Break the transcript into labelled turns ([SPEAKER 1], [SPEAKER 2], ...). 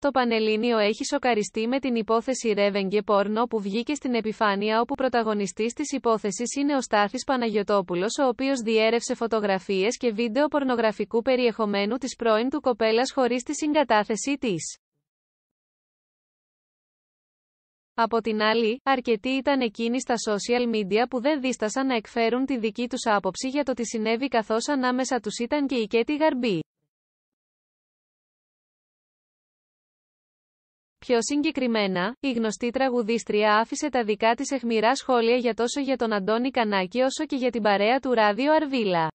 [SPEAKER 1] Το Πανελλήνιο έχει σοκαριστεί με την υπόθεση Revenge Πόρνο που βγήκε στην επιφάνεια όπου πρωταγωνιστής της υπόθεσης είναι ο Στάθης Παναγιωτόπουλος ο οποίος διέρευσε φωτογραφίες και βίντεο πορνογραφικού περιεχομένου της πρώην του κοπέλας χωρίς τη συγκατάθεσή της. Από την άλλη, αρκετοί ήταν εκείνοι στα social media που δεν δίστασαν να εκφέρουν τη δική τους άποψη για το τι συνέβη καθώς ανάμεσα τους ήταν και η Κέτη Γαρμπή. Πιο συγκεκριμένα, η γνωστή τραγουδίστρια άφησε τα δικά της αιχμηρά σχόλια για τόσο για τον Αντώνη Κανάκη όσο και για την παρέα του Ράδιο Αρβίλα.